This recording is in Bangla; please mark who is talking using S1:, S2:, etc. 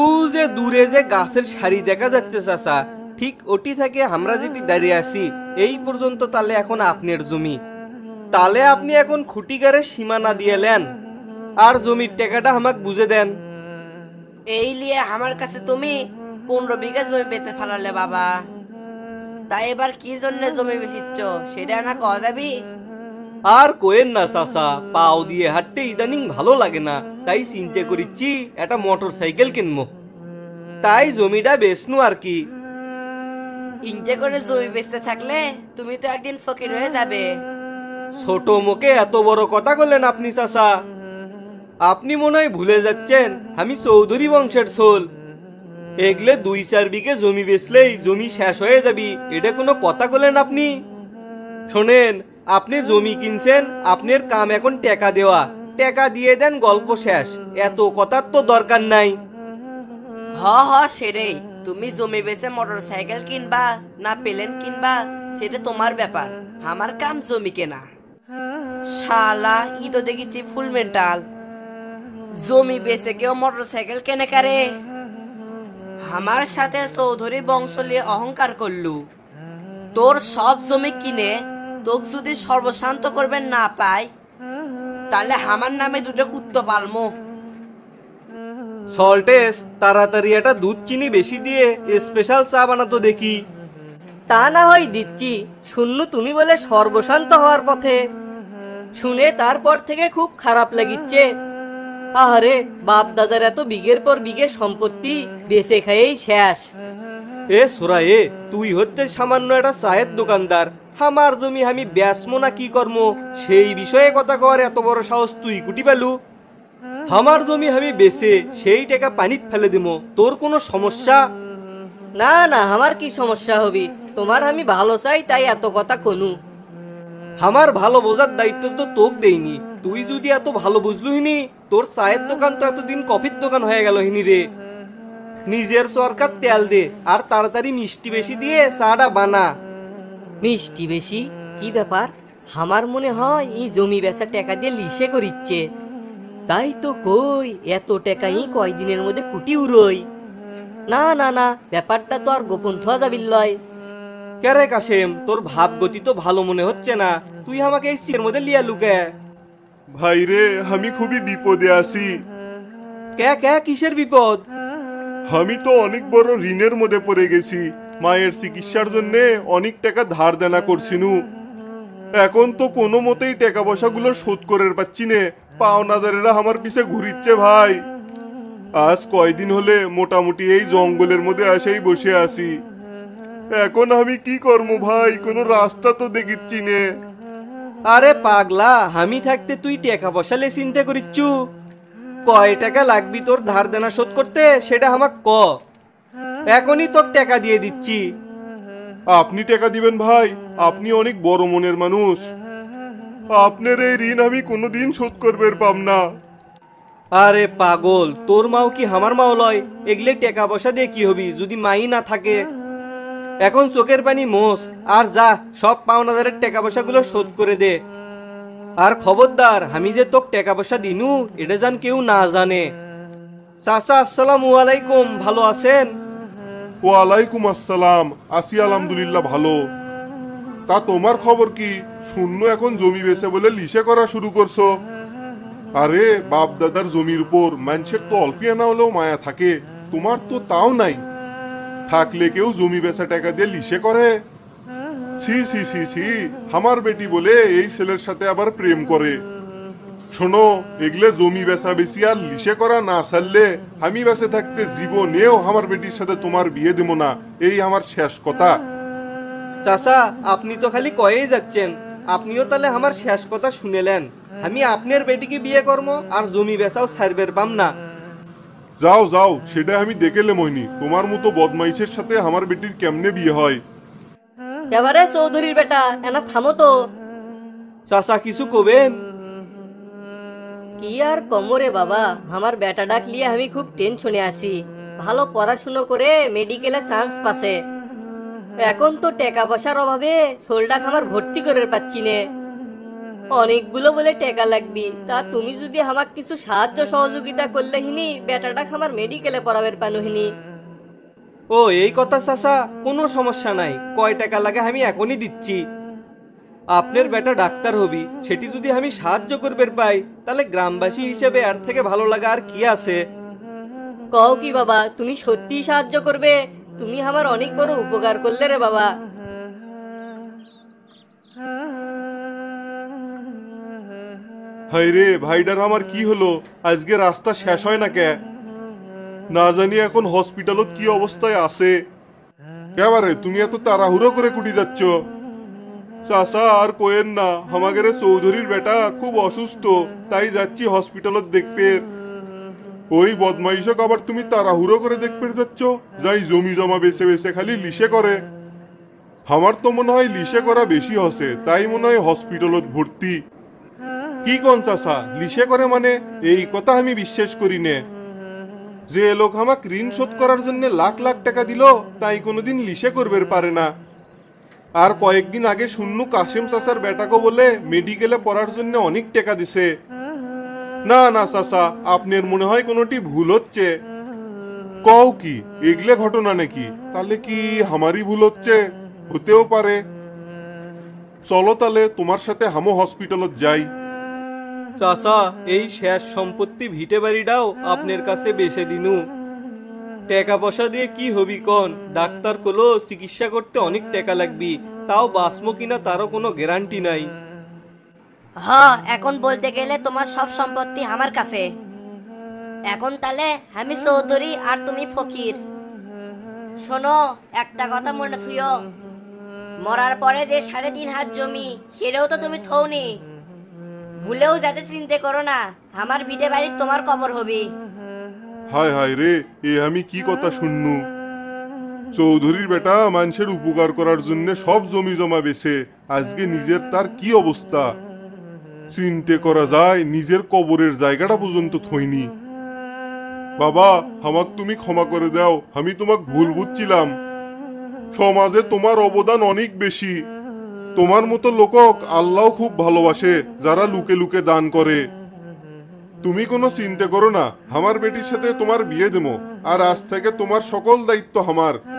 S1: ও যে দূরে যে গাছের সারি দেখা যাচ্ছে চাষা ঠিক ওটি থেকে আমরা যেটি দাঁড়িয়ে আছি এই পর্যন্ত তালে এখন আপনার জমি তালে আপনি এখন খুঁটিগারের সীমানা দিয়ে নেন আর জমির টেকাটা আমাকে বুঝে দেন
S2: এই লিয়ে আমার কাছে তুমি পনেরো বিঘা জমি বেঁচে ফেলালে বাবা তাই এবার কি জন্য জমি বেশিচ্ছ সেটা না কওয়া যাবি
S1: আর কোয়েন না চাষা পাও দিয়ে হাঁটতে ইদানিং ভালো লাগে না তাই চিন্তা করিচ্ছি একটা মোটর সাইকেল কিনবো তাই জমিটা বেচনু আর কি
S2: ইনকে করে জমি বেচতে থাকলে তুমি তো একদিন ফকির হয়ে যাবে
S1: ছোট মুখে এত বড় কথা বললেন আপনি চাষা আপনি মনে হয় ভুলে যাচ্ছেন আমি চৌধুরী বংশের সোল এগলে দুই চার বিঘে জমি বেচলেই জমি শেষ হয়ে যাবি এটা কোনো কথা বলেন আপনি শোনেন আপনি জমি কিনছেন আপনার কাম এখন টেকা দেওয়া টেকা দিয়ে দেন গল্প শেষ এত কথার তো দরকার নাই
S2: হ হ সেরেই তুমি জমি বেচে মোটর সাইকেল কিনবা না প্লেন কিনবা সেটা তোমার ব্যাপার আমার কাম জমি কেনা শালা ই তো দেখেছি ফুল মেন্টাল জমি বেচে কেউ মোটর সাইকেল কেনে কারে আমার সাথে চৌধুরী বংশলে অহংকার করলু তোর সব জমি কিনে তোক যদি সর্বশান্ত করবেন না পাই তাহলে আমার নামে দুটো কুত্তো পালমো
S1: সল্টেস তাড়াতাড়ি একটা দুধ চিনি বেশি দিয়ে স্পেশাল চা বানাতো দেখি তা না হয় দিচ্ছি শুনলু তুমি বলে সর্বশান্ত হওয়ার পথে শুনে
S2: তারপর থেকে খুব খারাপ লাগিচ্ছে আহারে বাপ দাদার এত বিঘের পর বিঘে সম্পত্তি বেঁচে খেয়েই শেষ
S1: এ সোরা এ তুই হচ্ছে সামান্য একটা চায়ের দোকানদার আমার জমি আমি ব্যাসমো না কি কর্ম সেই বিষয়ে কথা কর এত বড় সাহস তুই কুটি পেলু আমার জমি আমি বেচে সেই টাকা পানিত ফেলে দিমো তোর কোনো সমস্যা না না আমার কি সমস্যা হবি তোমার আমি ভালো চাই তাই এত কথা কনু আমার ভালো বোঝার দায়িত্ব তো তোক দেইনি তুই যদি এত ভালো বুঝলুইনি তোর চায়ের দোকান তো এতদিন কফির দোকান হয়ে গেল হিনি রে নিজের সরকার তেল দে আর তাড়াতাড়ি মিষ্টি বেশি দিয়ে চাটা বানা মিষ্টি বেশি কি ব্যাপার আমার মনে হয় এই জমি বেচা টাকা
S2: দিয়ে লিসে করিচ্ছে তাই তো কই এত ই কয়দিনের মধ্যে কুটি
S1: উড়োই না না না ব্যাপারটা তো আর গোপন ধোয়া যাবিল লয় কেরে কাশেম তোর ভাব গতি তো ভালো মনে হচ্ছে না তুই আমাকে এই সিটের মধ্যে লিয়া লুকে
S3: ভাই রে আমি খুবই বিপদে আছি কে কে কিসের বিপদ আমি তো অনেক বড় ঋণের মধ্যে পড়ে গেছি মায়ের চিকিৎসার জন্য অনেক টাকা ধার দেনা নু এখন তো কোনো মতেই টাকা পয়সাগুলো শোধ করে পাচ্ছি নে পাওনাদারেরা আমার পিছে ঘুরিচ্ছে ভাই আজ কয়দিন হলে মোটামুটি এই জঙ্গলের মধ্যে আসেই বসে আছি এখন আমি কি করবো ভাই কোনো রাস্তা তো দেখিচ্ছি নে আরে পাগলা আমি থাকতে
S1: তুই টাকা পয়সালে চিন্তা করিচ্ছু কয় টাকা লাগবি তোর ধার দেনা শোধ করতে
S3: সেটা আমাক ক এখনই তোর টাকা দিয়ে দিচ্ছি আপনি টাকা দিবেন ভাই আপনি অনেক বড় মনের মানুষ আপনার এই ঋণ আমি কোনোদিন শোধ করবার পাম না আরে পাগল তোর মাও কি আমার মাও
S1: লয় এগলে টাকা পয়সা দিয়ে কি হবি যদি মাই না থাকে এখন চোখের পানি মোস আর যা সব পাওনাদারের টাকা পয়সাগুলো শোধ করে দে আর খবরদার আমি যে তোকে টাকা পয়সা দিনু এটা জান কেউ না জানে চাচা আসসালামু
S3: আলাইকুম ভালো আছেন ও আলাইকুম আসসালাম আসি আলহামদুলিল্লাহ ভালো তা তোমার খবর কি শূন্য এখন জমি বেছে বলে লিসে করা শুরু করছো আরে বাপ দাদার জমির উপর মানুষের তো অল্পিয়া না হলেও মায়া থাকে তোমার তো তাও নাই থাকলে কেউ জমি বেচা টাকা দিয়ে লিসে করে ছি ছি ছি ছি আমার বেটি বলে এই ছেলের সাথে আবার প্রেম করে শোনো এগুলো জমি বেচা বেশি আর লিসে করা না সারলে আমি বেঁচে থাকতে জীবনেও আমার বেটির সাথে তোমার বিয়ে দেবো না এই আমার শেষ কথা চাচা আপনি তো খালি কয়েই যাচ্ছেন আপনিও তাহলে আমার শেষ কথা শুনেলেন আমি আপনার বেটিকে বিয়ে করবো আর জমি বেচাও সারবের পাম না যাও যাও সেটা আমি দেখেলে মহিনী তোমার মতো বদমাইশের সাথে আমার বেটির কেমনে বিয়ে হয়
S2: এবারে চৌধুরীর বেটা এনা থামো তো
S1: চাচা কিছু কবেন
S2: কি আর কমরে বাবা আমার বেটা লিয়ে আমি খুব টেনশনে আছি ভালো পড়াশুনো করে মেডিকেলে চান্স পাশে এখন তো টেকা পয়সার অভাবে শোলটা খামার ভর্তি করে পাচ্ছি নে অনেকগুলো বলে টেকা লাগবি তা তুমি যদি আমাকে কিছু সাহায্য সহযোগিতা করলে হিনি বেটাটা আমার মেডিকেলে পড়াবের পানুহিনি
S1: ও এই কথা সাসা কোনো সমস্যা নাই কয় টাকা লাগে আমি এখনই দিচ্ছি আপনার বেটা ডাক্তার হবি সেটি যদি আমি সাহায্য করবে পাই তাহলে গ্রামবাসী হিসেবে আর থেকে ভালো লাগা আর কি আছে কও
S2: কি বাবা তুমি সত্যি সাহায্য করবে তুমি আমার অনেক বড় উপকার করলে রে বাবা
S3: হাই ভাইডার আমার কি হলো আজকে রাস্তা শেষ হয় না কে না জানি এখন হসপিটালত কি অবস্থায় আছে কেবারে তুমি এত তাড়াহুড়ো করে কুটি যাচ্ছ চাষা আর কোয়েন না আমাদের চৌধুরীর বেটা খুব অসুস্থ তাই যাচ্ছি হসপিটালত দেখতে ওই বদমাইশক আবার তুমি তাড়াহুড়ো করে দেখতে যাচ্ছ যাই জমি জমা বেছে বেছে খালি লিসে করে আমার তো মনে হয় লিসে করা বেশি হসে তাই মনে হয় হসপিটালত ভর্তি কি কন চাষা লিসে করে মানে এই কথা আমি বিশ্বাস করি নে যে লোক আমাকে ঋণ শোধ করার জন্য লাখ লাখ টাকা দিল তাই কোনোদিন লিসে করবে পারে না আর কয়েকদিন আগে শূন্য কাশিম চাচার বেটাকে বলে মেডিকেলে পড়ার জন্য অনেক টাকা দিছে না না চাচা আপনার মনে হয় কোনোটি ভুল হচ্ছে কও কি এগলে ঘটনা নাকি তাহলে কি আমারই ভুল হচ্ছে হতেও পারে চলো তাহলে তোমার সাথে হামো হসপিটালত যাই
S1: চাচা এই শেষ সম্পত্তি ভিটে বাড়িটাও আপনার কাছে বেছে দিনু টাকা পয়সা দিয়ে কি হবি কন ডাক্তার কলো চিকিৎসা করতে অনেক টাকা লাগবি তাও বাঁচবো কিনা তারও কোনো গ্যারান্টি নাই হ এখন বলতে
S2: গেলে তোমার সব সম্পত্তি আমার কাছে এখন তাহলে আমি চৌধুরী আর তুমি ফকির শোনো একটা কথা মনে থুইও মরার পরে যে সাড়ে তিন হাত জমি সেটাও তো তুমি থৌনি ভুলেও যাতে চিন্তা করো না আমার ভিটে বাড়ি তোমার কবর হবি
S3: হায় হায় রে এ আমি কি কথা শুনন চৌধুরীর বেটা মানুষের উপকার করার জন্য সব জমি জমা বেছে আজকে নিজের তার কি অবস্থা চিনতে করা যায় নিজের কবরের জায়গাটা পর্যন্ত থইনি বাবা আমাক তুমি ক্ষমা করে দাও আমি তোমাক ভুল বুঝছিলাম সমাজে তোমার অবদান অনেক বেশি তোমার মতো লোকক আল্লাহ খুব ভালোবাসে যারা লুকে লুকে দান করে তুমি কোনো চিন্তা করো না আমার বেটির সাথে তোমার বিয়ে দেবো আর আজ থেকে তোমার সকল দায়িত্ব আমার